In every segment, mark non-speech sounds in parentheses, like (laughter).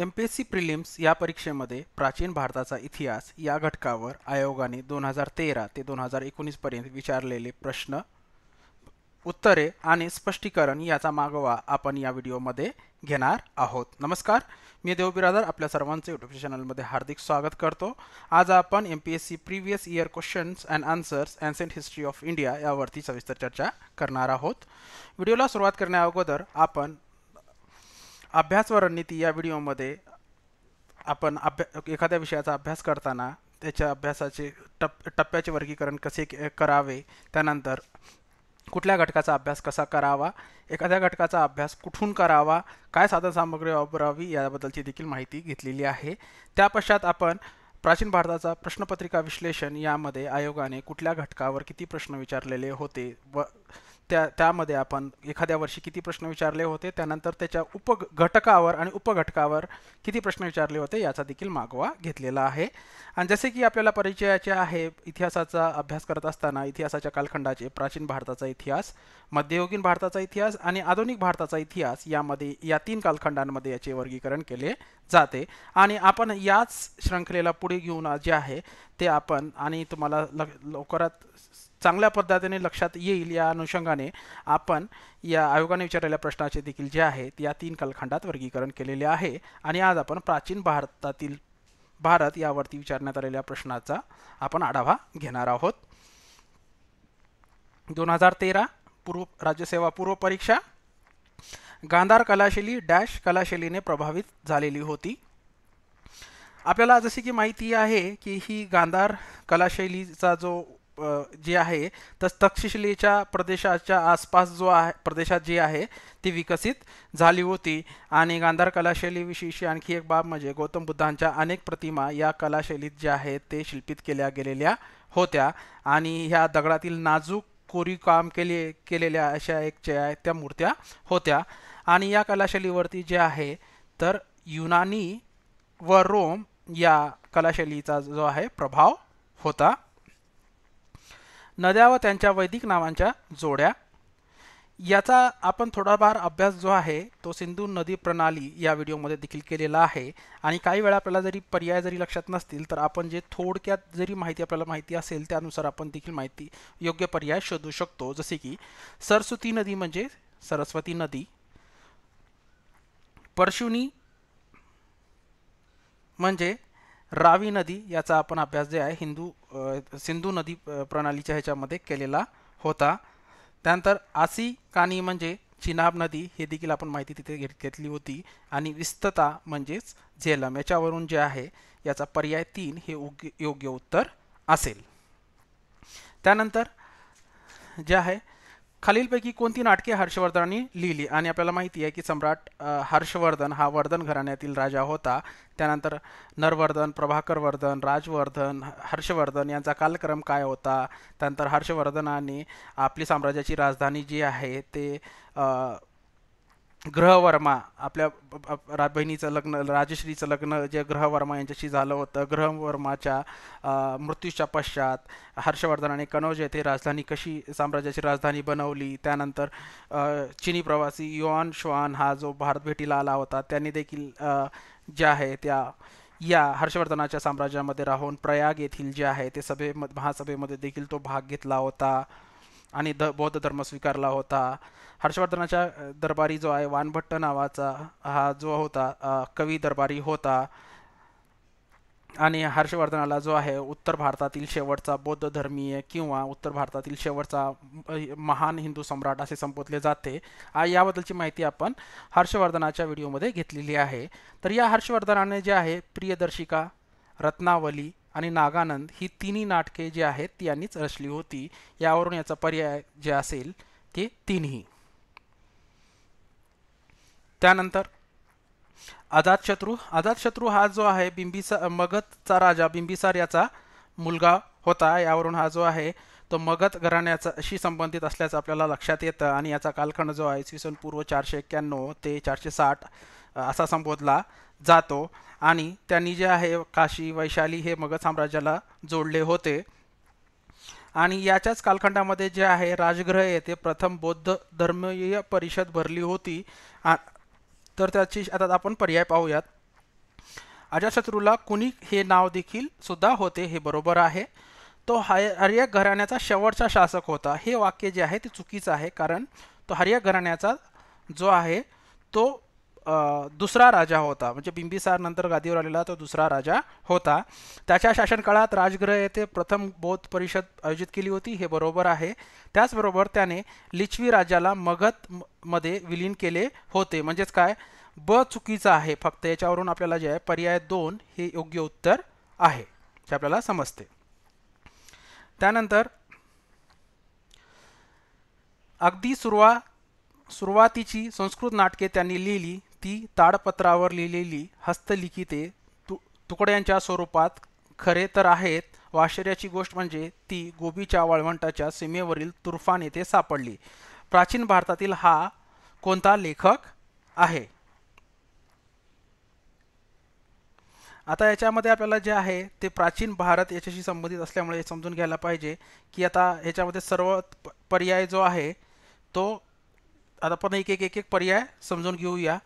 M P S C prelims या परीक्षेमध्ये प्राचीन भारताचा इतिहास या घटकावर आयोगाने दोन हजार तेरा ते दोन हजार एकोणीसपर्यंत विचारलेले प्रश्न उत्तरे आणि स्पष्टीकरण याचा मागोवा आपण या व्हिडिओमध्ये घेणार आहोत नमस्कार मी देवबिरादर आपल्या सर्वांचे यूट्यूब चॅनलमध्ये हार्दिक स्वागत करतो आज आपण M P S C previous year questions and answers ancient history of India यावरती सविस्तर चर्चा करणार आहोत व्हिडिओला सुरुवात करण्याअगोदर आपण अभ्यास व रणनीती या व्हिडिओमध्ये आपण अभ्या एखाद्या विषयाचा अभ्यास करताना त्याच्या अभ्यासाचे टप टप्प्याचे वर्गीकरण कसे करावे त्यानंतर कुठल्या घटकाचा अभ्यास कसा करावा एखाद्या घटकाचा अभ्यास कुठून करावा काय सामग्री वापरावी याबद्दलची देखील माहिती घेतलेली आहे त्या पश्चात आपण प्राचीन भारताचा प्रश्नपत्रिका विश्लेषण यामध्ये आयोगाने कुठल्या घटकावर किती प्रश्न विचारलेले होते व त्या त्यामध्ये आपण एखाद्या वर्षी किती प्रश्न विचारले होते त्यानंतर त्याच्या उप घटकावर आणि उपघटकावर किती प्रश्न विचारले होते याचा देखील मागोवा घेतलेला आहे आणि जसे की आपल्याला परिचयाचे आहे इतिहासाचा अभ्यास करत असताना इतिहासाच्या कालखंडाचे प्राचीन भारताचा इतिहास मध्ययुगीन भारताचा इतिहास आणि आधुनिक भारताचा इतिहास यामध्ये या तीन कालखंडांमध्ये याचे वर्गीकरण केले जाते आणि आपण याच श्रंखलेला पुढे घेऊन जे आहे ते आपण आणि तुम्हाला लवकरात चांगल्या पद्धतीने लक्षात येईल या अनुषंगाने आपण या आयोगाने विचारलेल्या प्रश्नाचे देखील जे आहेत या तीन कालखंडात वर्गीकरण केलेले आहे आणि आज आपण प्राचीन भारतातील भारत यावरती विचारण्यात आलेल्या प्रश्नाचा आपण आढावा घेणार आहोत दोन हजार तेरा पूर्व राज्यसेवा पूर्व परीक्षा गांधार कलाशैली डॅश कलाशैलीने प्रभावित झालेली होती आपल्याला जशी की माहिती आहे की ही गांधार कलाशैलीचा जो जी आहे तर तक्षशिलेच्या प्रदेशाच्या आसपास जो आहे प्रदेशात जी आहे ती विकसित झाली होती आणि गांधार कलाशैलीविषयीची आणखी एक बाब म्हणजे गौतम बुद्धांच्या अनेक प्रतिमा या कलाशैलीत ज्या आहेत ते शिल्पित केल्या गेलेल्या होत्या आणि ह्या दगडातील नाजूक कोरी काम केले केलेल्या अशा एक ज्या आहेत त्या मूर्त्या होत्या आणि या कलाशैलीवरती जे आहे तर युनानी व रोम या कलाशैलीचा जो आहे प्रभाव होता नद्या व त्यांच्या वैदिक नावांच्या जोड्या याचा आपण थोडाफार अभ्यास जो आहे तो सिंधू नदी प्रणाली या व्हिडिओमध्ये देखील केलेला आहे आणि काही वेळा आपल्याला जरी पर्याय जरी लक्षात नसतील तर आपण जे थोडक्यात जरी माहिती आपल्याला माहिती असेल त्यानुसार आपण देखील माहिती योग्य पर्याय शोधू शकतो जसे की सरस्वती नदी म्हणजे सरस्वती नदी परशुनी म्हणजे रावी नदी याचा आपण अभ्यास जे आहे हिंदू सिंधू नदी प्रणालीच्या ह्याच्यामध्ये केलेला होता त्यानंतर आसी कानी म्हणजे चिनाब नदी हे देखील आपण माहिती तिथे घेत घेतली होती आणि विस्तता म्हणजेच झेलम याच्यावरून जे आहे याचा पर्याय तीन हे योग्य योग्य उत्तर असेल त्यानंतर जे आहे खालीलपैकी कोणती नाटके हर्षवर्धनांनी लिहिली आणि आपल्याला माहिती आहे की सम्राट हर्षवर्धन हा वर्धन घराण्यातील राजा होता त्यानंतर नरवर्धन प्रभाकरवर्धन राजवर्धन हर्षवर्धन यांचा कालक्रम काय होता त्यानंतर हर्षवर्धनाने आपली साम्राज्याची राजधानी जी आहे ते ग्रहवर्मा आपल्या बहिणीचं लग्न राजश्रीचं लग्न जे ग्रहवर्मा यांच्याशी झालं होतं ग्रहवर्माच्या मृत्यूच्या पश्चात हर्षवर्धनाने कनौज येथे राजधानी कशी साम्राज्याची राजधानी बनवली त्यानंतर चिनी प्रवासी युआन श्वान हा जो भारत भेटीला आला होता त्यांनी देखील जे आहे त्या या हर्षवर्धनाच्या साम्राज्यामध्ये राहून प्रयाग येथील जे आहे ते सभे महासभेमध्ये देखील तो भाग घेतला होता आणि द बौद्ध धर्म स्वीकारला होता हर्षवर्धनाच्या दरबारी जो आहे वानभट्ट नावाचा हा जो होता कवी दरबारी होता आणि हर्षवर्धनाला जो आहे उत्तर भारतातील शेवटचा बौद्ध धर्मीय किंवा उत्तर भारतातील शेवटचा महान हिंदू सम्राट असे संबोधले जाते याबद्दलची माहिती आपण हर्षवर्धनाच्या व्हिडिओमध्ये घेतलेली आहे तर या हर्षवर्धनाने जे आहे प्रियदर्शिका रत्नावली आणि नागानंद ही तिन्ही नाटके जी आहेत ती यांनीच रचली होती यावरून याचा पर्याय जे असेल ते तिन्ही त्यानंतर अजातशत्रू अजातशत्रू हा जो आहे बिंबिसा मगधचा राजा बिंबिसार याचा मुलगा होता यावरून हा जो आहे तो मगध घराण्याचाशी संबंधित असल्याचं आपल्याला लक्षात येतं आणि याचा कालखंड जो आहे इसवी सन पूर्व चारशे एक्क्याण्णव ते चारशे साठ असा संबोधला जातो आणि त्यांनी जे आहे काशी वैशाली हे मगध साम्राज्याला जोडले होते आणि याच्याच कालखंडामध्ये जे आहे राजग्रह येथे प्रथम बौद्ध धर्मीय परिषद भरली होती तर त्याची आता आपण पर्याय पाहूयात अजातशत्रूला कुणी हे नाव देखील सुद्धा होते हे बरोबर आहे तो हय घराण्याचा शेवटचा शासक होता हे वाक्य जे आहे ते चुकीचं आहे कारण तो हरिया घराण्याचा जो आहे तो दुसरा राजा होता म्हणजे बिंबिसार नंतर गादीवर आलेला तो दुसरा राजा होता त्याच्या शासनकाळात राजगृह येथे प्रथम बौद्ध परिषद आयोजित केली होती हे बरोबर आहे त्याचबरोबर त्याने लिच्छवी राजाला मगध मध्ये विलीन केले होते म्हणजेच काय ब चुकीचं आहे फक्त याच्यावरून आपल्याला जे आहे पर्याय दोन हे योग्य उत्तर आहे जे आपल्याला समजते त्यानंतर अगदी सुरुवात सुरुवातीची संस्कृत नाटके त्यांनी लिहिली ती ताडपत्रावर लिहिलेली हस्तलिखिते तु तुकड्यांच्या स्वरूपात खरे तर आहेत व आश्चर्याची गोष्ट म्हणजे ती गोबीच्या वाळवंटाच्या सीमेवरील तुर्फान येथे सापडली प्राचीन भारतातील हा कोणता लेखक आहे आता याच्यामध्ये आपल्याला जे आहे ते प्राचीन भारत याच्याशी संबंधित असल्यामुळे समजून घ्यायला पाहिजे की आता ह्याच्यामध्ये सर्व पर्याय जो आहे तो आता आपण एक एक एक एक पर्याय समजून घेऊया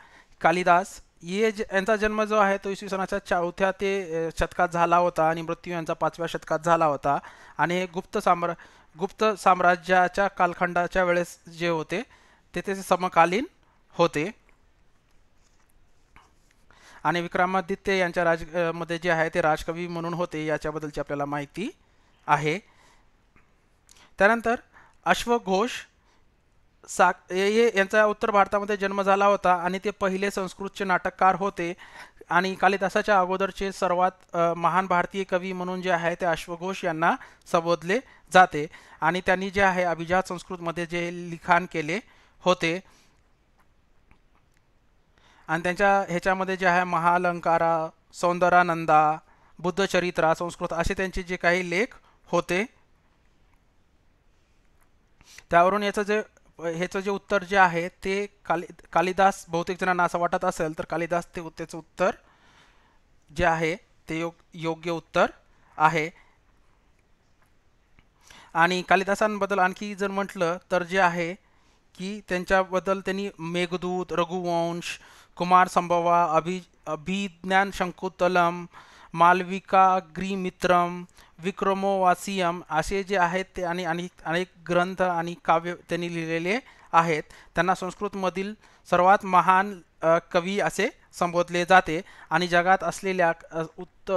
कालिदास ये यांचा जन्म जो आहे तो इसवी सणाच्या चौथ्या ते शतकात झाला होता आणि मृत्यू यांचा पाचव्या शतकात झाला होता आणि गुप्त साम्रा गुप्त साम्राज्याच्या कालखंडाच्या वेळेस जे होते ते ते समकालीन होते आणि विक्रमादित्य यांच्या राज मध्ये जे आहे ते राजकवी म्हणून होते याच्याबद्दलची आपल्याला माहिती आहे त्यानंतर अश्वघोष साक हे यांचा उत्तर भारतामध्ये जन्म झाला होता आणि ते पहिले संस्कृतचे नाटककार होते आणि कालिदासाच्या अगोदरचे सर्वात महान भारतीय कवी म्हणून जे आहे ते अश्वघोष यांना संबोधले जाते आणि त्यांनी जे आहे अभिजात संस्कृतमध्ये जे लिखाण केले होते आणि त्यांच्या ह्याच्यामध्ये जे आहे महालंकारा सौंदरानंदा बुद्धचरित्रा संस्कृत असे त्यांचे जे काही लेख होते त्यावरून याचं जे ह्याचं जे उत्तर जे आहे ते काली कालिदास बहुतेक जणांना असं वाटत असेल तर कालिदास ते त्याचं उत्तर जे आहे ते योग योग्य उत्तर आहे आणि कालिदासांबद्दल आणखी जर म्हटलं तर जे आहे की त्यांच्याबद्दल त्यांनी मेघदूत रघुवंश कुमार संभवा अभि अभिज्ञान शंकुतलम मालविका ग्रीमित्रम विक्रमोवासियम असे जे आहेत ते आणि अनेक ग्रंथ आणि काव्य त्यांनी लिहिलेले आहेत त्यांना संस्कृतमधील सर्वात महान कवी असे संबोधले जाते आणि जगात असलेल्या उत्त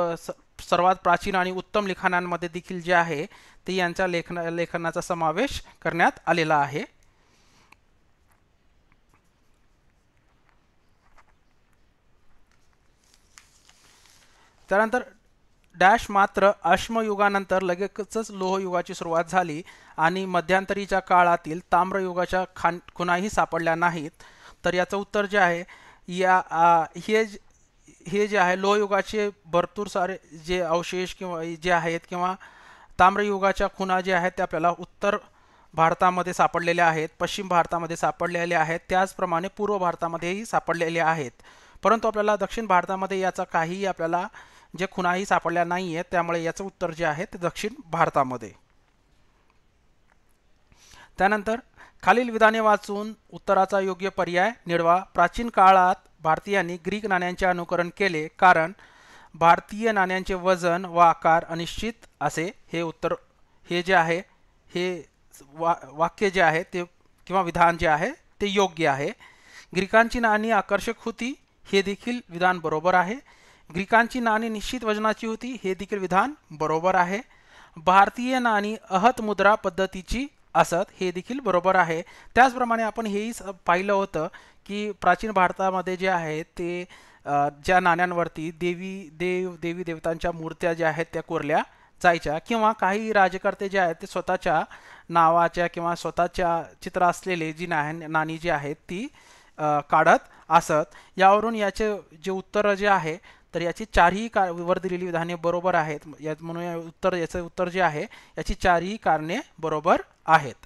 सर्वात प्राचीन आणि उत्तम लिखाणांमध्ये देखील जे आहे ते यांच्या लेखना लेखनाचा समावेश करण्यात आलेला आहे त्यानंतर डॅश मात्र अश्मयुगानंतर लगेचच लोहयुगाची सुरुवात झाली आणि मध्यंतरीच्या काळातील ताम्रयुगाच्या खान खुनाही सापडल्या नाहीत तर याचं उत्तर जे आहे या आ, हे हे जे आहे लोहयुगाचे भरपूर सारे जे अवशेष किंवा जे आहेत किंवा ताम्रयुगाच्या खुना जे आहेत ते आपल्याला उत्तर भारतामध्ये सापडलेल्या आहेत पश्चिम भारतामध्ये सापडलेले आहेत त्याचप्रमाणे पूर्व भारतामध्येही सापडलेले आहेत परंतु आपल्याला दक्षिण भारतामध्ये याचा काहीही आपल्याला जे खुणाही सापडल्या नाही आहेत त्यामुळे याचं उत्तर जे आहे ते दक्षिण भारतामध्ये त्यानंतर खालील विधाने वाचून उत्तराचा योग्य पर्याय निडवा प्राचीन काळात भारतीयांनी ग्रीक नाण्यांचे अनुकरण केले कारण भारतीय नाण्यांचे वजन व आकार अनिश्चित असे हे उत्तर हे जे आहे हे वा वाक्य जे आहे ते किंवा विधान जे आहे ते योग्य आहे ग्रीकांची नाणी आकर्षक होती हे देखील विधान बरोबर आहे ग्रीकांची नाणी निश्चित वजनाची होती हे देखील विधान बरोबर आहे भारतीय नाणी अहत मुद्रा पद्धतीची असत हे देखील बरोबर आहे त्याचप्रमाणे आपण हेही पाहिलं होतं की प्राचीन भारतामध्ये जे आहे ते ज्या नाण्यांवरती देवी देव देवी देवतांच्या मूर्त्या ज्या आहेत त्या कोरल्या जायच्या किंवा काही राजकर्ते जे आहेत ते स्वतःच्या नावाच्या किंवा स्वतःच्या चित्र असलेले जी नाणी जी आहेत ती काढत असत यावरून याचे जे उत्तर जे आहे तर याची चारही का वर दिलेली विधाने बरोबर आहेत या म्हणून उत्तर याचं उत्तर जे आहे याची चारही कारणे बरोबर आहेत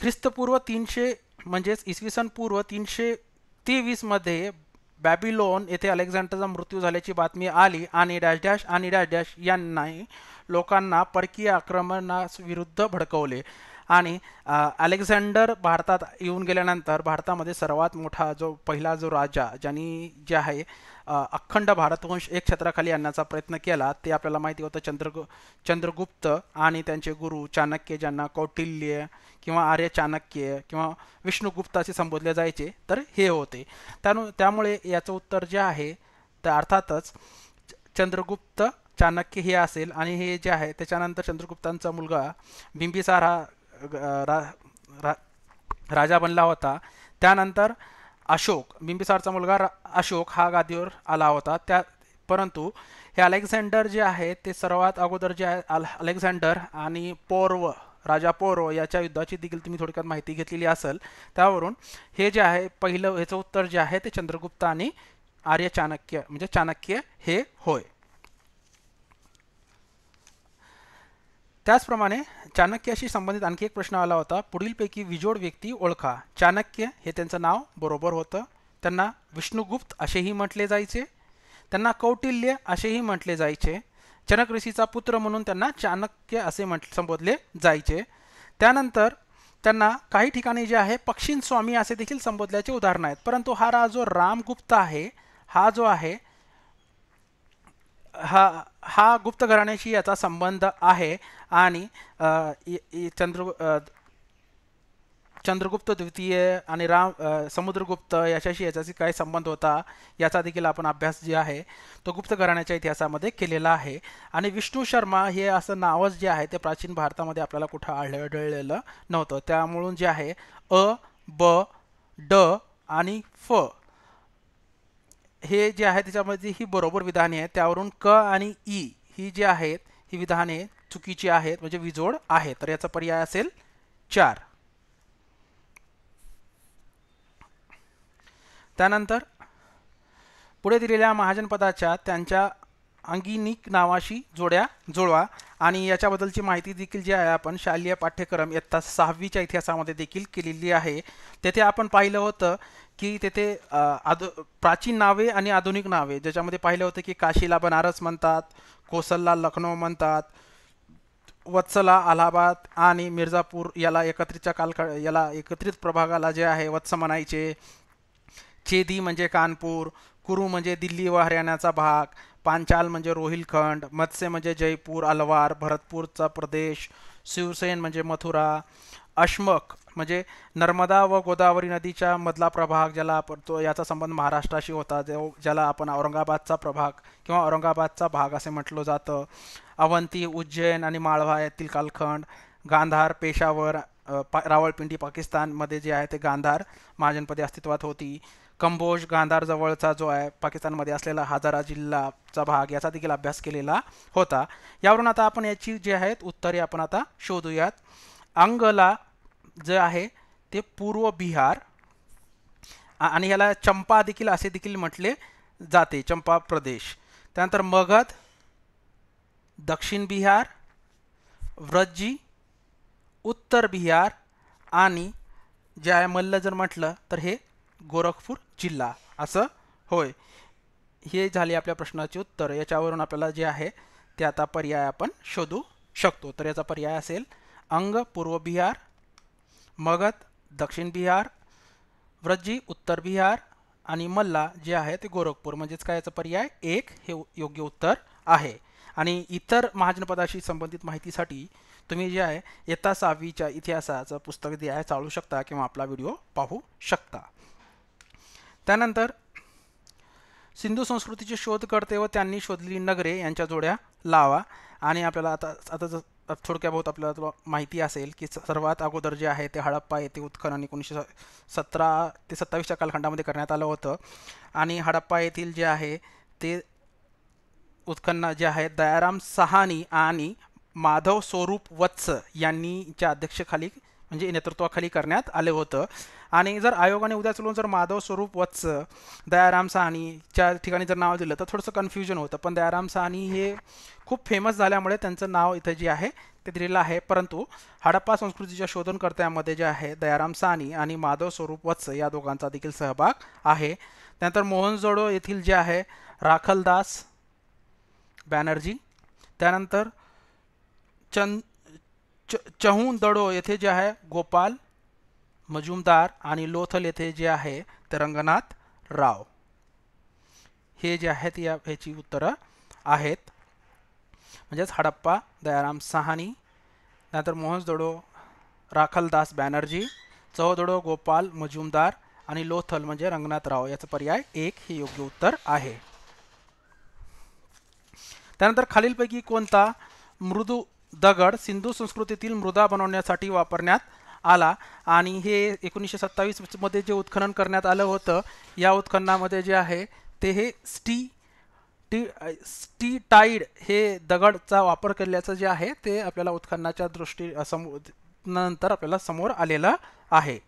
ख्रिस्तपूर्व तीनशे म्हणजेच इसवी सन पूर्व तीनशे तेवीसमध्ये बॅबिलोन येथे अलेक्झांडरचा मृत्यू झाल्याची बातमी आली आणि डॅश डॅश आणि डॅश डॅश यांना लोकांना परकीय आक्रमणाविरुद्ध भडकवले आणि अलेक्झांडर भारतात येऊन गेल्यानंतर भारतामध्ये सर्वात मोठा जो पहिला जो राजा ज्यांनी जे आहे अखंड भारतवंश एक छत्राखाली आणण्याचा प्रयत्न केला ते आपल्याला माहिती होतं चंद्रगु चंद्रगुप्त आणि त्यांचे गुरु चाणक्य ज्यांना कौटिल्य किंवा आर्य चाणक्य किंवा विष्णुगुप्त असे संबोधले जायचे तर हे होते त्यानु त्यामुळे याचं उत्तर जे आहे तर अर्थातच चंद्रगुप्त चाणक्य हे असेल आणि हे जे आहे त्याच्यानंतर चंद्रगुप्तांचा मुलगा बिंबिसार हा रा, राजा बनला होता त्यानंतर अशोक बिंबिसारचा मुलगा अशोक हा गादीवर आला होता त्या परंतु हे अलेक्झांडर जे आहे ते सर्वात अगोदर जे आहे अलेक्झांडर आणि पौर्व राजा पौर्व याच्या युद्धाची देखील तुम्ही थोडक्यात माहिती घेतलेली असेल त्यावरून हे जे आहे पहिलं ह्याचं उत्तर जे आहे ते चंद्रगुप्त आणि आर्य चाणक्य म्हणजे चाणक्य हे होय त्याचप्रमाणे चाणक्याशी संबंधित आणखी एक प्रश्न आला होता पुढीलपैकी विजोड व्यक्ती ओळखा चाणक्य हे त्यांचं नाव बरोबर होतं त्यांना विष्णुगुप्त असेही म्हटले जायचे त्यांना कौटिल्य असेही म्हटले जायचे चणक ऋषीचा पुत्र म्हणून त्यांना चाणक्य असे म्हट संबोधले जायचे त्यानंतर त्यांना काही ठिकाणी जे आहे पक्षीन स्वामी असे देखील संबोधल्याचे उदाहरण आहेत परंतु हा रा जो रामगुप्त आहे हा जो आहे हा हा गुप्त घराण्याशी याचा संबंध आहे आणि चंद्र चंद्रगुप्त द्वितीय आणि राम समुद्रगुप्त याच्याशी याच्याशी काय संबंध होता याचा देखील आपण अभ्यास जे आहे तो गुप्त घराण्याच्या इतिहासामध्ये केलेला आहे आणि विष्णू शर्मा हे असं नावच जे आहे ते प्राचीन भारतामध्ये आपल्याला कुठं आढळलेलं नव्हतं त्यामुळून जे आहे अ ब ड आणि फ हे जे आहे त्याच्यामध्ये ही बरोबर विधाने आहेत त्यावरून क आणि ई ही जी आहेत ही विधाने चुकीची आहेत म्हणजे विजोड आहे तर याचा पर्याय असेल चार त्यानंतर पुढे दिलेल्या महाजनपदाच्या त्यांच्या अंगिनिक नावाशी जोड्या जुळवा आणि याच्याबद्दलची माहिती देखील जी आहे आपण शालेय पाठ्यक्रम इयत्ता सहावीच्या इतिहासामध्ये देखील केलेली आहे तेथे आपण पाहिलं होतं की तेथे आधु प्राचीन नावे आणि आधुनिक नावे ज्याच्यामध्ये पाहिलं होतं की काशीला बनारस म्हणतात कोसलला लखनौ म्हणतात वत्सला अलाहाबाद आणि मिर्झापूर याला एकत्रितच्या काल याला एकत्रित प्रभागाला जे आहे वत्स म्हणायचे चेदी म्हणजे कानपूर कुरू म्हणजे दिल्ली व हरियाणाचा भाग पांचाल म्हणजे रोहिलखंड मत्स्य म्हणजे जयपूर अलवार भरतपूरचा प्रदेश शिवसेन म्हणजे मथुरा अश्मक म्हणजे नर्मदा व गोदावरी नदीच्या मधला प्रभाग ज्याला आपण तो याचा संबंध महाराष्ट्राशी होता ज्याला आपण औरंगाबादचा प्रभाग किंवा औरंगाबादचा भाग असे म्हटलं जातं अवंती उज्जैन आणि माळवा येथील कालखंड गांधार पेशावर पा रावळपिंडी पाकिस्तानमध्ये जे आहे ते गांधार महाजनपदे अस्तित्वात होती कंबोज गांधारजवळचा जो आहे पाकिस्तानमध्ये असलेला हजारा जिल्हाचा भाग याचा देखील अभ्यास केलेला होता यावरून आता आपण याची जी आहेत उत्तरे आपण आता शोधूयात अंगला जे आहे ते पूर्व बिहार आणि याला चंपा देखील असे देखील म्हटले जाते चंपा प्रदेश त्यानंतर मगध दक्षिण बिहार व्रजी उत्तर बिहार आणि जे आहे मल्ल जर म्हटलं तर हे गोरखपूर जिल्हा असं होय हे झाले आपल्या प्रश्नाचे उत्तर याच्यावरून आपल्याला जे आहे ते आता पर्याय आपण शोधू शकतो तर याचा पर्याय असेल अंग पूर्व बिहार मगध दक्षिण बिहार व्रजी उत्तर बिहार आणि मल्ला जे आहे ते गोरखपूर म्हणजेच काय याचा पर्याय एक हे योग्य उत्तर आहे आणि इतर महाजनपदाशी संबंधित माहितीसाठी तुम्ही जे आहे येता सहावीच्या इतिहासाचं पुस्तक जे आहे चालू शकता किंवा आपला व्हिडिओ पाहू शकता त्यानंतर सिंधू संस्कृतीचे करते व त्यांनी शोधली नगरे यांच्या जोड्या लावा आणि आपल्याला आता आता जर थोडक्या बहुत आपल्याला माहिती असेल की सर्वात अगोदर जे आहे ते हडप्पा येथे उत्खनन एकोणीसशे सतरा ते सत्तावीसच्या कालखंडामध्ये करण्यात आलं होतं आणि हडप्पा येथील जे आहे ते उत्खनन जे आहे दयाराम सहानी आणि माधव स्वरूप वत्स यांनीच्या अध्यक्षेखाली म्हणजे नेतृत्वाखाली करण्यात आले होतं आणि जर आयोगाने उद्या चलून जर माधव स्वरूप वत्स दयाराम साहनीच्या ठिकाणी जर नाव दिलं तर थोडंसं कन्फ्युजन होतं पण दयाराम साहनी हे खूप फेमस झाल्यामुळे त्यांचं नाव इथं जे आहे ते दिलेलं आहे परंतु हडप्पा संस्कृतीच्या शोधनकर्त्यामध्ये जे आहे दयाराम साहनी आणि माधव स्वरूप वत्स या दोघांचा देखील सहभाग आहे त्यानंतर मोहनजोडो येथील जे आहे राखलदास बॅनर्जी त्यानंतर चंद चहून दडो येथे जे आहे गोपाल मजुमदार आणि लोथल येथे जे आहे ते रंगनाथ राव हे जे आहेत या ह्याची उत्तरं आहेत म्हणजेच हडप्पा दयाराम सहानी नंतर दडो राखलदास बॅनर्जी चौदडो गोपाल मजुमदार आणि लोथल म्हणजे रंगनाथ राव याचा पर्याय एक हे योग्य उत्तर आहे त्यानंतर खालीलपैकी कोणता मृदू दगड सिंधू संस्कृतीतील मृदा बनवण्यासाठी वापरण्यात आला आणि हे एकोणीसशे सत्तावीसमध्ये जे उत्खनन करण्यात आलं होतं या उत्खननामध्ये जे आहे ते हे स्टी टी स्टी टाईड हे दगडचा वापर केल्याचं जे आहे ते आपल्याला उत्खननाच्या दृष्टी सम नंतर आपल्याला समोर आलेलं आहे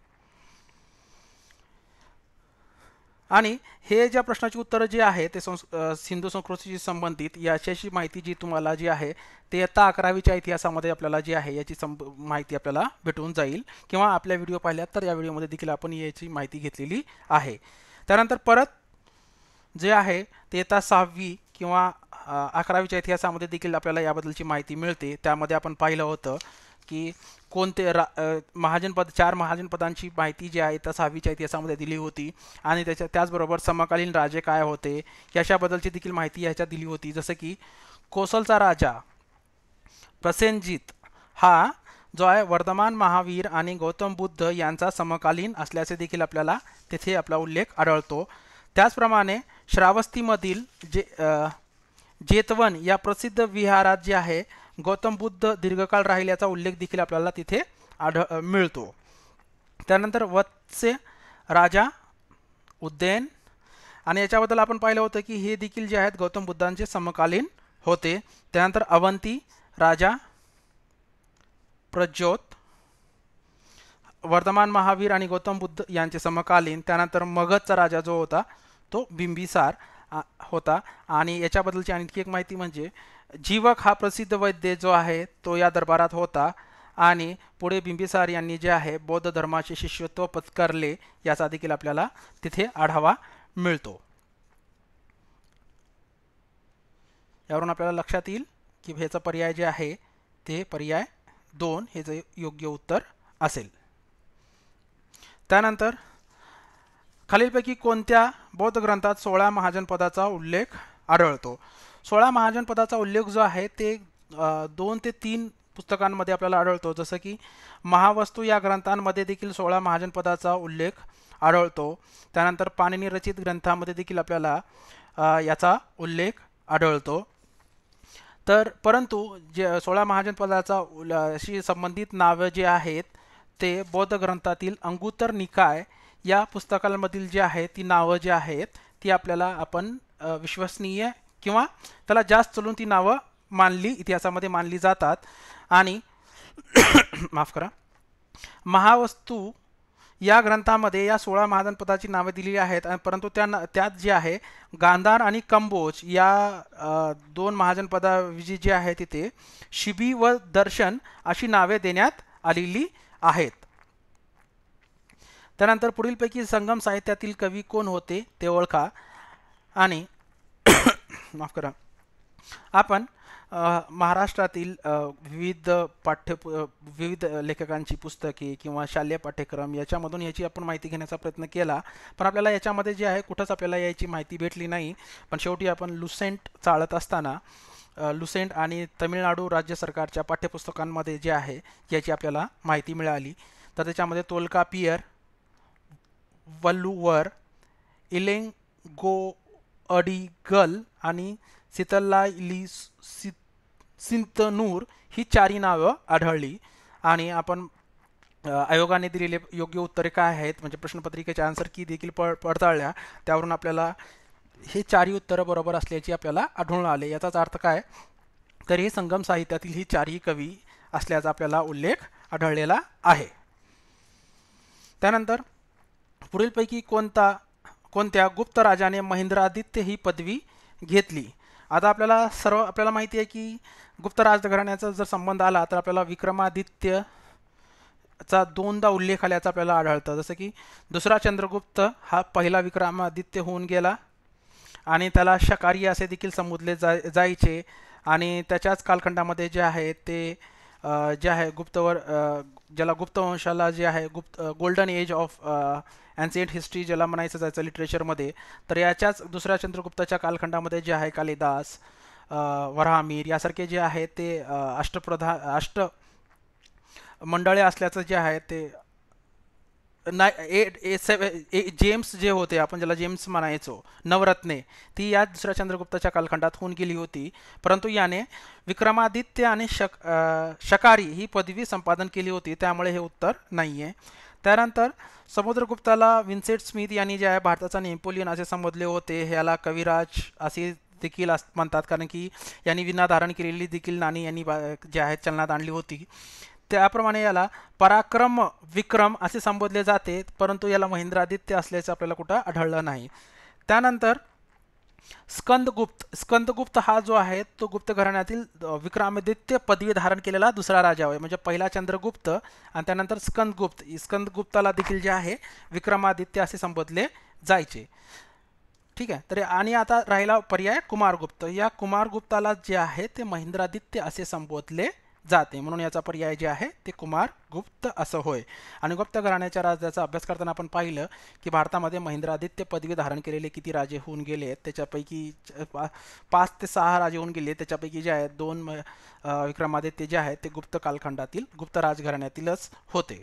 आणि हे ज्या प्रश्नाची उत्तरं जी आहे ते संस् सिंधू संस्कृतीशी संबंधित याच्याशी माहिती जी तुम्हाला जी आहे ते आता अकरावीच्या इतिहासामध्ये आपल्याला जी आहे याची संब माहिती आपल्याला भेटून जाईल किंवा आपल्या व्हिडिओ पाहिल्यात तर या व्हिडिओमध्ये देखील आपण याची माहिती घेतलेली आहे त्यानंतर परत जे आहे ते आता सहावी किंवा अकरावीच्या इतिहासामध्ये देखील आपल्याला याबद्दलची माहिती मिळते त्यामध्ये आपण पाहिलं होतं की कोणते रा महाजनपद चार महाजनपदांची माहिती जी आहे त्या सहावीच्या इतिहासामध्ये दिली होती आणि त्याच्या त्याचबरोबर समकालीन राजे काय होते याच्याबद्दलची देखील माहिती याच्यात दिली होती जसं की कोसलचा राजा प्रसेनजीत हा जो आहे वर्धमान महावीर आणि गौतम बुद्ध यांचा समकालीन असल्याचे देखील आपल्याला तिथे आपला उल्लेख आढळतो त्याचप्रमाणे श्रावस्तीमधील जे जेतवन या प्रसिद्ध विहारात जे आहे गौतम बुद्ध दीर्घकाळ राहिल्याचा उल्लेख देखील आपल्याला तिथे आढ मिळतो त्यानंतर वत्स्य राजा उद्दयन आणि याच्याबद्दल आपण पाहिलं होतं की हे देखील जे आहेत गौतम बुद्धांचे समकालीन होते त्यानंतर अवंती राजा प्रज्योत वर्धमान महावीर आणि गौतम बुद्ध यांचे समकालीन त्यानंतर मगधचा राजा जो होता तो बिंबिसार होता आणि याच्याबद्दलची आणखी एक माहिती म्हणजे जीवक हा प्रसिद्ध वैद्य जो आहे तो या दरबारात होता आणि पुढे बिंबिसार यांनी जे आहे बौद्ध धर्माचे शिष्यत्व पत्करले याचा देखील आपल्याला तिथे आढावा मिळतो यावरून आपल्याला लक्षात येईल की ह्याचा पर्याय जे आहे ते पर्याय दोन हे जे योग्य उत्तर असेल त्यानंतर खालीलपैकी कोणत्या बौद्ध ग्रंथात सोळा महाजनपदाचा उल्लेख आढळतो सोळा महाजनपदाचा उल्लेख जो आहे ते दोन ते तीन पुस्तकांमध्ये आपल्याला आढळतो जसं की महावस्तू या ग्रंथांमध्ये देखील सोळा महाजनपदाचा उल्लेख आढळतो त्यानंतर पाणिनी रचित ग्रंथामध्ये देखील आपल्याला याचा उल्लेख आढळतो तर परंतु जे सोळा महाजनपदाचा अशी संबंधित नावं जे आहेत ते बौद्ध ग्रंथातील अंगुत्तर निकाय या पुस्तकांमधील जी आहे ती नावं जी आहेत ती आपल्याला आपण विश्वसनीय किंवा त्याला जास्त चलून ती नावं मानली इतिहासामध्ये मानली जातात आणि (coughs) माफ करा महावस्तू या ग्रंथामध्ये या सोळा महाजनपदाची नावे दिली आहेत परंतु त्या त्यात जे आहे गांधार आणि कंबोज या दोन महाजनपदाविजी जे आहे तिथे शिबी व दर्शन अशी नावे देण्यात आलेली आहेत त्यानंतर पुढीलपैकी संगम साहित्यातील कवी कोण होते ते ओळखा आणि (coughs) माफ करा आपण महाराष्ट्रातील विविध पाठ्यपु विविध लेखकांची पुस्तके किंवा शालेय पाठ्यक्रम याच्यामधून याची आपण माहिती घेण्याचा प्रयत्न केला पण आपल्याला याच्यामध्ये जे आहे कुठंच आपल्याला याची माहिती भेटली नाही पण शेवटी आपण लुसेंट चाळत असताना लुसेंट आणि तमिळनाडू राज्य सरकारच्या पाठ्यपुस्तकांमध्ये जे आहे याची आपल्याला माहिती मिळाली तर त्याच्यामध्ये तोलका पियर अडी इलेंगोअडिगल आणि सितलाइली सि सिंतनूर ही चारी नावं आढळली आणि आपण आयोगाने दिलेले योग्य उत्तरे काय आहेत म्हणजे प्रश्नपत्रिकेचे आन्सर की देखील प पडताळल्या त्यावरून आपल्याला हे चारही उत्तरं बरोबर असल्याची आपल्याला आढळून आले याचाच अर्थ काय तर हे संगम साहित्यातील ही चारही कवी असल्याचा आपल्याला उल्लेख आढळलेला आहे त्यानंतर पुढीलपैकी कोणता कोणत्या गुप्त राजाने आदित्य ही पदवी घेतली आता आपल्याला सर्व आपल्याला माहिती आहे की गुप्त राजघराण्याचा जर संबंध आला तर आपल्याला विक्रमादित्य चा दोनदा उल्लेख आल्याचा आपल्याला आढळतं जसं की दुसरा चंद्रगुप्त हा पहिला विक्रमादित्य होऊन गेला आणि त्याला शकारी असे देखील संबोधले जाय जायचे आणि त्याच्याच कालखंडामध्ये जे आहे ते जे आहे गुप्तवर ज्याला गुप्तवंशाला जे आहे Gupta golden age of ancient history ज्याला म्हणायचं जायचं लिटरेचरमध्ये तर याच्याच दुसऱ्या चंद्रगुप्ताच्या कालखंडामध्ये जे आहे कालिदास वराहमीर यासारखे जे आहे ते अष्टप्रधा अष्ट मंडळे असल्याचं जे आहे ते ना ए ए जेम्स जे होते आपण ज्याला जेम्स म्हणायचो नवरत्ने ती या दुसऱ्या चंद्रगुप्ताच्या कालखंडात होऊन गेली होती परंतु याने विक्रमादित्य आणि शक शकारी ही पदवी संपादन केली होती त्यामुळे हे उत्तर नाही आहे त्यानंतर समुद्रगुप्ताला विन्सेट स्मिथ यांनी जे आहे भारताचा नेपोलियन असे संबोधले होते ह्याला कविराज असे देखील अस म्हणतात कारण की यांनी विना धारण केलेली देखील नाणी यांनी जे आहे चलनात आणली होती त्याप्रमाणे याला पराक्रम विक्रम असे संबोधले जाते परंतु याला आदित्य असल्याचं आपल्याला कुठं आढळलं नाही त्यानंतर स्कंदगुप्त स्कंदगुप्त हा जो आहे तो गुप्त घराण्यातील विक्रमादित्य पदवी धारण केलेला दुसरा राजा आहे म्हणजे पहिला चंद्रगुप्त आणि त्यानंतर स्कंदगुप्त स्कंदगुप्ताला देखील जे आहे विक्रमादित्य असे संबोधले जायचे ठीक आहे तर आणि आता राहिला पर्याय कुमारगुप्त या कुमारगुप्ताला जे आहे ते महिंद्रादित्य असे संबोधले जाते म्हणून याचा पर्याय जे आहे ते कुमार गुप्त असं होय आणि गुप्त घराण्याच्या राजाचा अभ्यास करताना आपण पाहिलं की भारतामध्ये आदित्य पदवी धारण केलेले किती राजे होऊन गेले त्याच्यापैकी पाच ते सहा राजे होऊन गेले त्याच्यापैकी जे आहेत दोन विक्रमादित्य जे आहेत ते गुप्त कालखंडातील गुप्त राजघराण्यातीलच होते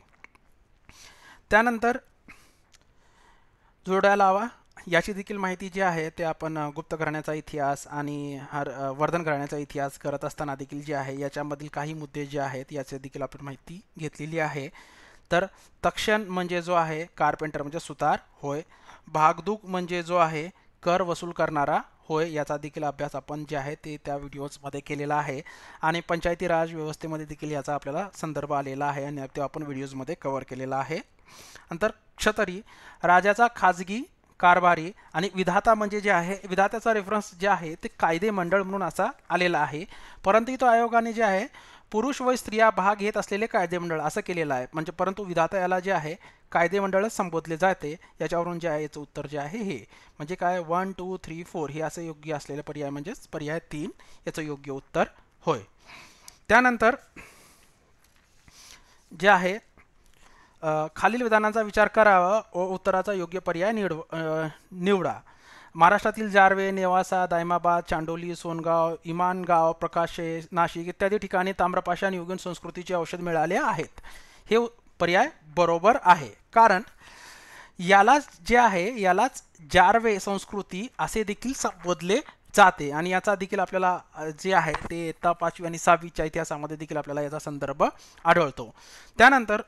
त्यानंतर जोड्या लावा याची देखील माहिती जी आहे ते आपण गुप्त घराण्याचा इतिहास आणि हर वर्धन घराण्याचा इतिहास करत असताना देखील जे आहे याच्यामधील काही मुद्दे जे आहेत याची देखील आपण माहिती घेतलेली आहे तर तक्षण म्हणजे जो आहे कार्पेंटर म्हणजे सुतार होय भागदूक म्हणजे जो आहे कर वसूल करणारा होय याचा देखील अभ्यास आपण जे आहे ते त्या व्हिडिओजमध्ये केलेला आहे आणि पंचायती राज व्यवस्थेमध्ये देखील याचा आपल्याला संदर्भ आलेला आहे आणि तो आपण व्हिडिओजमध्ये कव्हर केलेला आहे नंतर क्षतरी राजाचा खाजगी कारभारी आणि विधाता म्हणजे जे आहे विधात्याचा रेफरन्स जे आहे ते कायदे मंडळ म्हणून असा आलेला आहे परंतु तो आयोगाने जे आहे पुरुष व स्त्रिया भाग घेत असलेले कायदे मंडळ असं केलेलं आहे म्हणजे परंतु विधाता याला जे आहे कायदे मंडळच संबोधले जाते याच्यावरून जे आहे याचं उत्तर जे आहे हे म्हणजे काय वन टू थ्री फोर हे असं योग्य असलेले पर्याय म्हणजेच पर्याय तीन याचं योग्य उत्तर होय त्यानंतर जे आहे खालील विधानांचा विचार करावा व उत्तराचा योग्य पर्याय निवड निवडा महाराष्ट्रातील जारवे नेवासा दायमाबाद चांडोली सोनगाव इमानगाव प्रकाशे नाशिक इत्यादी ठिकाणी ताम्रपाषाण युगीन संस्कृतीचे औषध मिळाले आहेत हे पर्याय बरोबर आहे कारण यालाच जे आहे यालाच जारवे संस्कृती असे देखील संबोधले जाते आणि याचा देखील आपल्याला जे आहे ते पाचवी आणि सहावीच्या इतिहासामध्ये देखील आपल्याला याचा संदर्भ आढळतो त्यानंतर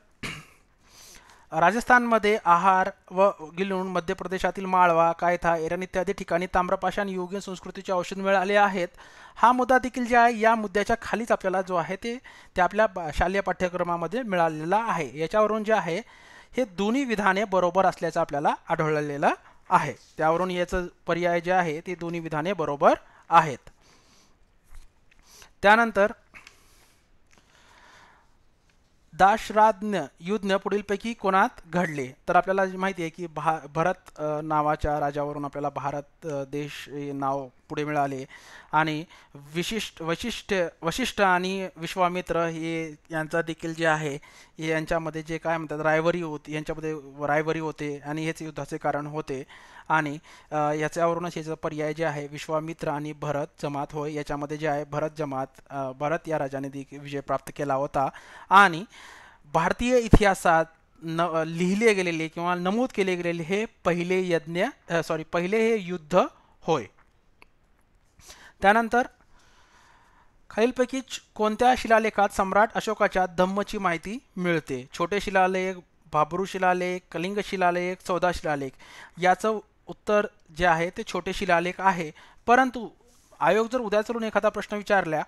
राजस्थानमध्ये आहार व गिलून मध्य प्रदेशातील माळवा कायथा इराण इत्यादी ठिकाणी ताम्रपाषाण युगीन संस्कृतीचे औषध मिळाले आहेत हा मुद्दा देखील जे आहे या मुद्द्याच्या खालीच आपल्याला जो आहे ते ते आपल्या शालेय पाठ्यक्रमामध्ये मिळालेला आहे याच्यावरून जे आहे हे दोन्ही विधाने बरोबर असल्याचं आपल्याला आढळलेलं आहे त्यावरून याचं पर्याय जे आहे ते दोन्ही विधाने बरोबर आहेत त्यानंतर दाशराज्ञ युद्ध पुढीलपैकी कोणात घडले तर आपल्याला माहिती आहे की भा भारत नावाच्या राजावरून आपल्याला भारत देश नाव पुढे मिळाले आणि विशिष्ट वशिष्ठ वशिष्ठ आणि विश्वामित्र हे यांचा देखील जे आहे हे यांच्यामध्ये जे काय म्हणतात रायवरी होती यांच्यामध्ये रायवरी होते आणि हेच युद्धाचे कारण होते आणि याच्यावरूनच याचा पर्याय जे आहे विश्वामित्र आणि भरत जमात होय याच्यामध्ये जे आहे भरत जमात भरत या राजाने देखील विजय प्राप्त केला होता आणि भारतीय इतिहासात न लिहिले गेलेले किंवा नमूद केले गेलेले हे पहिले यज्ञ सॉरी पहिले हे युद्ध होय त्यानंतर खालीलपैकी कोणत्या शिलालेखात सम्राट अशोकाच्या धम्मची माहिती मिळते छोटे शिलालेख भाबरू शिलालेख कलिंग शिलालेख चौदा शिलालेख याचं उत्तर जे आहे ते छोटे शिलालेख आहे परंतु आयोग जर उद्या चलून एखादा प्रश्न विचारला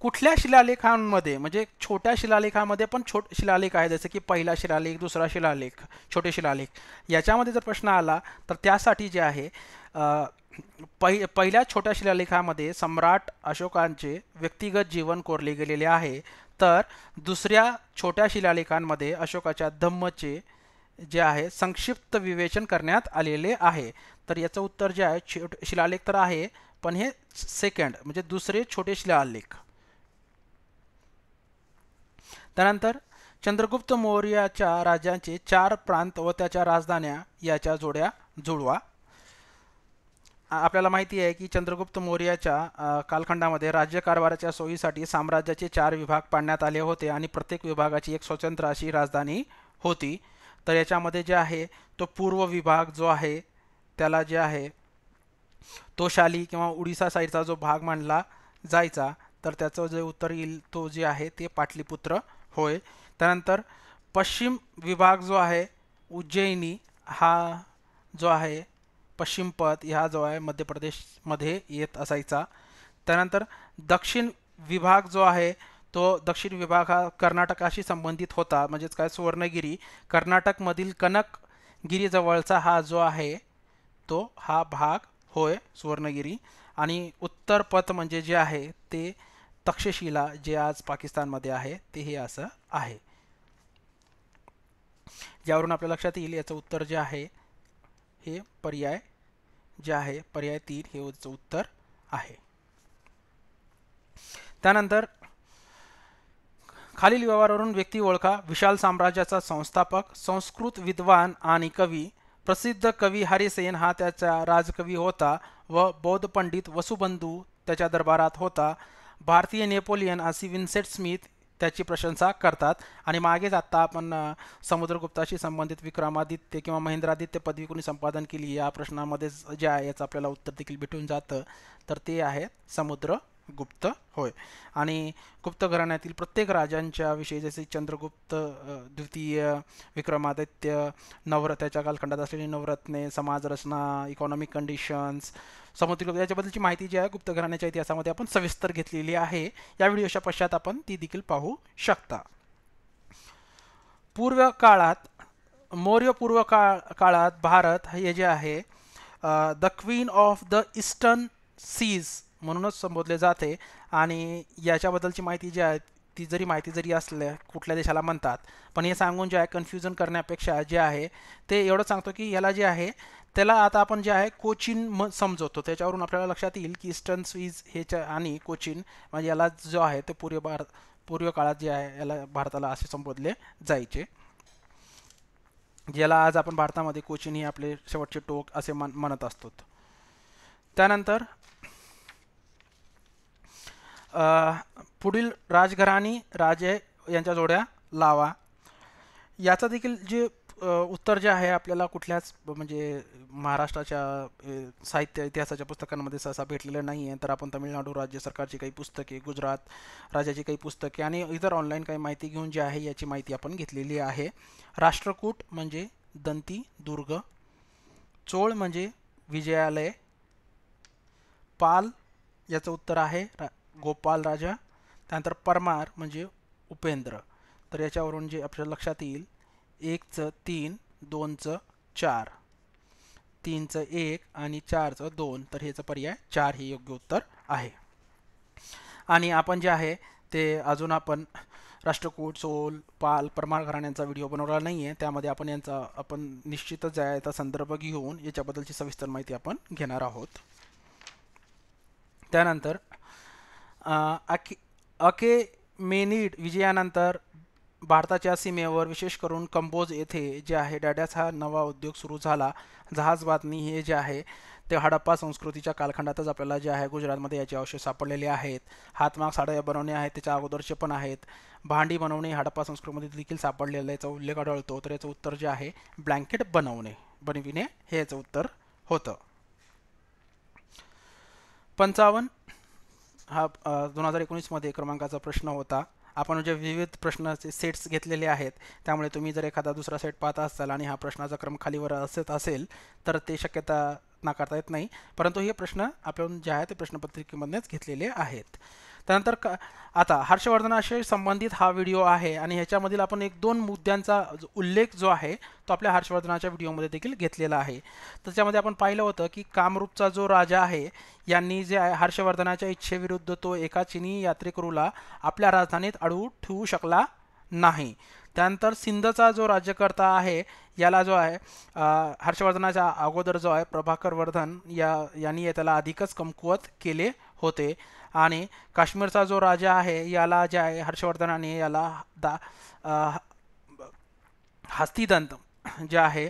कुठल्या शिलालेखांमध्ये म्हणजे छोट्या शिलालेखामध्ये पण छोट शिलालेख आहे जसं की पहिला शिलालेख दुसरा शिलालेख छोटे शिलालेख याच्यामध्ये जर प्रश्न आला तर त्यासाठी जे आहे पहि पहिल्या छोट्या शिलालेखामध्ये सम्राट अशोकांचे व्यक्तिगत जीवन कोरले गेलेले आहे तर दुसऱ्या छोट्या शिलालेखांमध्ये अशोकाच्या धम्मचे जे आहे संक्षिप्त विवेचन करण्यात आलेले आहे तर याचं उत्तर जे आहे शिलालेख तर आहे पण हे सेकंड म्हणजे दुसरे छोटे शिलालेख त्यानंतर चंद्रगुप्त मौर्याच्या राज्यांचे चार प्रांत व त्याच्या राजधान्या याच्या जोड्या जुळवा आपल्याला माहिती आहे की चंद्रगुप्त मौर्याच्या कालखंडामध्ये राज्यकारभाराच्या सोयीसाठी साम्राज्याचे चार विभाग पाडण्यात आले होते आणि प्रत्येक विभागाची एक स्वतंत्र अशी राजधानी होती तर याच्यामध्ये जे आहे तो पूर्व विभाग जो आहे त्याला जे आहे तो शाली किंवा उडीसा साईडचा जो भाग मानला जायचा तर त्याचं जे उत्तर येईल तो जे आहे ते पाटलिपुत्र होय त्यानंतर पश्चिम विभाग जो आहे उज्जैनी हा जो आहे पथ हा जो आहे मध्य प्रदेशमध्ये येत असायचा त्यानंतर दक्षिण विभाग जो आहे तो दक्षिण विभाग हा कर्नाटकाशी संबंधित होता म्हणजेच काय सुवर्णगिरी कर्नाटकमधील कनकगिरीजवळचा हा जो आहे तो हा भाग होय सुवर्णगिरी आणि उत्तर पथ म्हणजे जे आहे ते तक्षशिला जे आज पाकिस्तानमध्ये आहे ते हे असं आहे ज्यावरून आपल्या लक्षात येईल याचं उत्तर जे आहे हे पर्याय जे आहे पर्याय तीन हे उत्तर आहे त्यानंतर खालील व्यवहारावरून व्यक्ती ओळखा विशाल साम्राज्याचा संस्थापक संस्कृत विद्वान आणि कवी प्रसिद्ध कवी हरिसेन हा त्याचा राजकवी होता व बौद्ध पंडित वसुबंधू त्याच्या दरबारात होता भारतीय नेपोलियन असी विन्सेट स्मिथ त्याची प्रशंसा करतात आणि मागेच आत्ता आपण समुद्रगुप्ताशी संबंधित विक्रमादित्य किंवा महेंद्रादित्य पदवी कोणी संपादन केली या प्रश्नामध्ये जे आहे याचं आपल्याला उत्तर देखील भेटून जातं तर ते आहे समुद्र गुप्त होय आणि गुप्त घराण्यातील प्रत्येक राजांच्या विषयी जसे चंद्रगुप्त द्वितीय विक्रमादित्य नवरत्याच्या कालखंडात असलेली नवरत्ने समाज रचना इकॉनॉमिक कंडिशन्स समुद्रगुप्त याच्याबद्दलची माहिती जी आहे गुप्त घराण्याच्या इतिहासामध्ये आपण सविस्तर घेतलेली आहे या व्हिडिओच्या पश्चात आपण ती देखील पाहू शकता पूर्व काळात मौर्य पूर्व काळात भारत हे जे आहे the queen of the eastern seas म्हणूनच संबोधले जाते आणि याच्याबद्दलची माहिती जी आहे ती जरी माहिती जरी असल्या कुठल्या देशाला म्हणतात पण हे सांगून जे आहे कन्फ्युजन करण्यापेक्षा जे आहे ते एवढं सांगतो की याला जे आहे त्याला आता आपण जे आहे कोचिन म समजवतो त्याच्यावरून आपल्याला लक्षात येईल की इस्टर्न स्वीज ह्याच्या आणि कोचिन म्हणजे याला जो आहे तो पूर्व भारत पूर्व काळात जे आहे याला भारताला असे संबोधले जायचे ज्याला आज आपण भारतामध्ये कोचीन हे आपले शेवटचे टोक असे म्हणत असतो त्यानंतर पुढील राजघराणी राजे यांच्या जोड्या लावा याचा देखील जे उत्तर जे आहे आपल्याला कुठल्याच म्हणजे महाराष्ट्राच्या साहित्य इतिहासाच्या पुस्तकांमध्ये सहसा भेटलेलं नाही आहे तर आपण तमिळनाडू राज्य सरकारची काही पुस्तके गुजरात राज्याची काही पुस्तके आणि इतर ऑनलाईन काही माहिती घेऊन जी आहे याची माहिती आपण घेतलेली आहे राष्ट्रकूट म्हणजे दंती दुर्ग चोळ म्हणजे विजयालय पाल याचं उत्तर आहे गोपाल राजा त्यानंतर परमार म्हणजे उपेंद्र तर याच्यावरून जे आपल्या लक्षात येईल एकचं तीन दोनचं चार तीनचं एक आणि चारचं दोन तर ह्याचं पर्याय चार हे योग्य उत्तर आहे आणि आपण जे आहे ते अजून आपण राष्ट्रकूट सोल पाल परमार घराण्यांचा व्हिडिओ बनवला नाही आहे त्यामध्ये आपण यांचा आपण निश्चितच ज्याचा संदर्भ घेऊन याच्याबद्दलची सविस्तर माहिती आपण घेणार आहोत त्यानंतर अखे मेनिड विजयानंतर भारताच्या सीमेवर विशेष करून कंबोज येथे जे आहे डॅड्याचा नवा उद्योग सुरू झाला जहाज बातमी हे जे आहे ते हडप्पा संस्कृतीच्या कालखंडातच आपल्याला जे आहे गुजरातमध्ये याचे अवशेष सापडलेले आहेत हातमाग साड्या बनवणे आहेत त्याच्या अगोदरचे पण आहेत भांडी बनवणे हडप्पा संस्कृतीमध्ये देखील सापडलेल्याचा याचा उल्लेख आढळतो तर याचं उत्तर जे आहे ब्लँकेट बनवणे बनविणे हे याचं उत्तर होतं पंचावन्न हा दोन हजार एकोणीसमध्ये क्रमांकाचा प्रश्न होता आपण जे विविध प्रश्नाचे सेट्स घेतलेले आहेत त्यामुळे तुम्ही जर एखादा दुसरा सेट पाहत असाल आणि हा प्रश्नाचा क्रम खालीवर असत असेल तर ते शक्यता नाकारता येत नाही परंतु हे प्रश्न आपण जे आहे ते प्रश्नपत्रिकेमध्येच घेतलेले आहेत त्यानंतर क आता हर्षवर्धनाशी संबंधित हा व्हिडिओ आहे आणि ह्याच्यामधील आपण एक दोन मुद्द्यांचा उल्लेख जो आहे तो आपल्या हर्षवर्धनाच्या व्हिडिओमध्ये देखील घेतलेला आहे त्याच्यामध्ये आपण पाहिलं होतं की कामरूपचा जो राजा आहे यांनी जे आहे हर्षवर्धनाच्या इच्छेविरुद्ध तो एका चिनी यात्रेकरूला आपल्या राजधानीत अडवू ठेवू शकला नाही त्यानंतर सिंधचा जो राज्यकर्ता आहे याला जो आहे हर्षवर्धनाच्या अगोदर जो आहे प्रभाकर वर्धन या यांनी त्याला अधिकच कमकुवत केले होते आणि काश्मीरचा जो राजा आहे याला जे आहे हर्षवर्धनाने याला दा हस्तिदंत जे आहे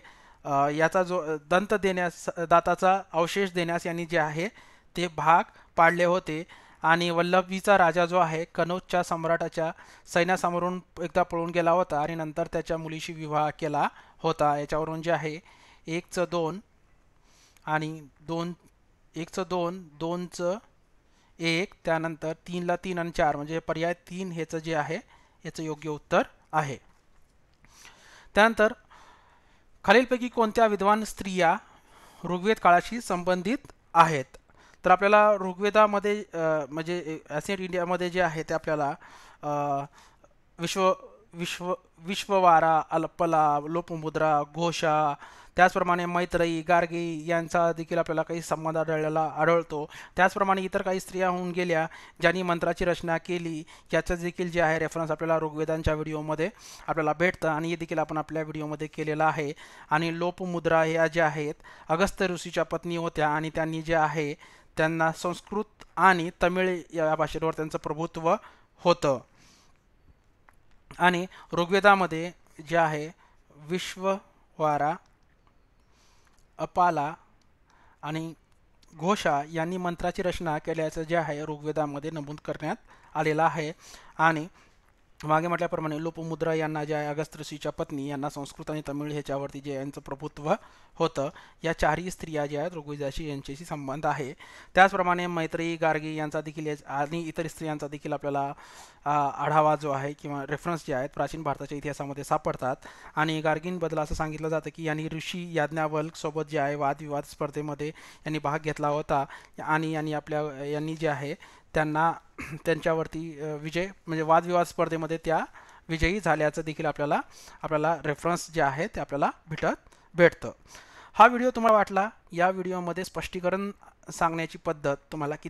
याचा जो दंत देण्यास दाताचा अवशेष देण्यास यांनी जे आहे ते भाग पाडले होते आणि वल्लभीचा राजा जो आहे कनौजच्या सम्राटाच्या सैन्यासमोरून एकदा पळून गेला होता आणि नंतर त्याच्या मुलीशी विवाह केला होता याच्यावरून जे आहे एकचं दोन आणि दोन एकचं दोन दोनचं एक त्यानंतर तीनला तीन आणि चार म्हणजे पर्याय तीन ह्याचं जे आहे याचं योग्य उत्तर आहे त्यानंतर खालीलपैकी कोणत्या विद्वान स्त्रिया ऋग्वेद काळाशी संबंधित आहेत तर आपल्याला ऋग्वेदामध्ये म्हणजे ॲसिड इंडियामध्ये जे आहे ते आपल्याला विश्व विश्व विश्ववारा अल्पला लोपमुद्रा घोषा त्याचप्रमाणे मैत्रयी गार्गी यांचा देखील आपल्याला काही संबंध आढळलेला आढळतो त्याचप्रमाणे इतर काही स्त्रिया होऊन गेल्या ज्यांनी मंत्राची रचना केली याचं देखील जे आहे रेफरन्स आपल्याला ऋग्वेदांच्या व्हिडिओमध्ये आपल्याला भेटतं आणि हे देखील आपण आपल्या व्हिडिओमध्ये केलेलं आहे आणि लोपमुद्रा ह्या ज्या आहेत अगस्त्य ऋषीच्या पत्नी होत्या आणि त्यांनी जे आहे त्यांना संस्कृत आणि तमिळ या भाषेवर त्यांचं प्रभुत्व होतं आणि ऋग्वेदामध्ये जे आहे विश्ववारा अपाला आणि घोषा यांनी मंत्राची रचना केल्याचं जे आहे ऋग्वेदामध्ये नमूद करण्यात आलेलं आहे आणि मागे म्हटल्याप्रमाणे लोपमुद्रा यांना ज्या ऋषीच्या पत्नी यांना संस्कृत आणि तमिळ ह्याच्यावरती जे यांचं प्रभुत्व होतं या चारही स्त्रिया ज्या आहेत ऋग्वेदाशी यांच्याशी संबंध आहे त्याचप्रमाणे मैत्री गार्गी यांचा देखील आणि इतर स्त्रियांचा देखील आपल्याला आढावा जो आहे किंवा रेफरन्स जे आहेत प्राचीन भारताच्या इतिहासामध्ये सापडतात आणि गार्गींबद्दल असं सांगितलं जातं की यांनी ऋषी याज्ञावल्कसोबत जे आहे वादविवाद स्पर्धेमध्ये यांनी भाग घेतला होता आणि यांनी आपल्या यांनी जे आहे त्यांना (clears throat) त्यांच्यावरती विजय म्हणजे वादविवाद स्पर्धेमध्ये त्या विजयी झाल्याचं देखील आपल्याला आपल्याला रेफरन्स जे आहे ते आपल्याला भेटत भेटतं हा व्हिडिओ तुम्हाला वाटला या व्हिडिओमध्ये स्पष्टीकरण सांगण्याची पद्धत तुम्हाला किती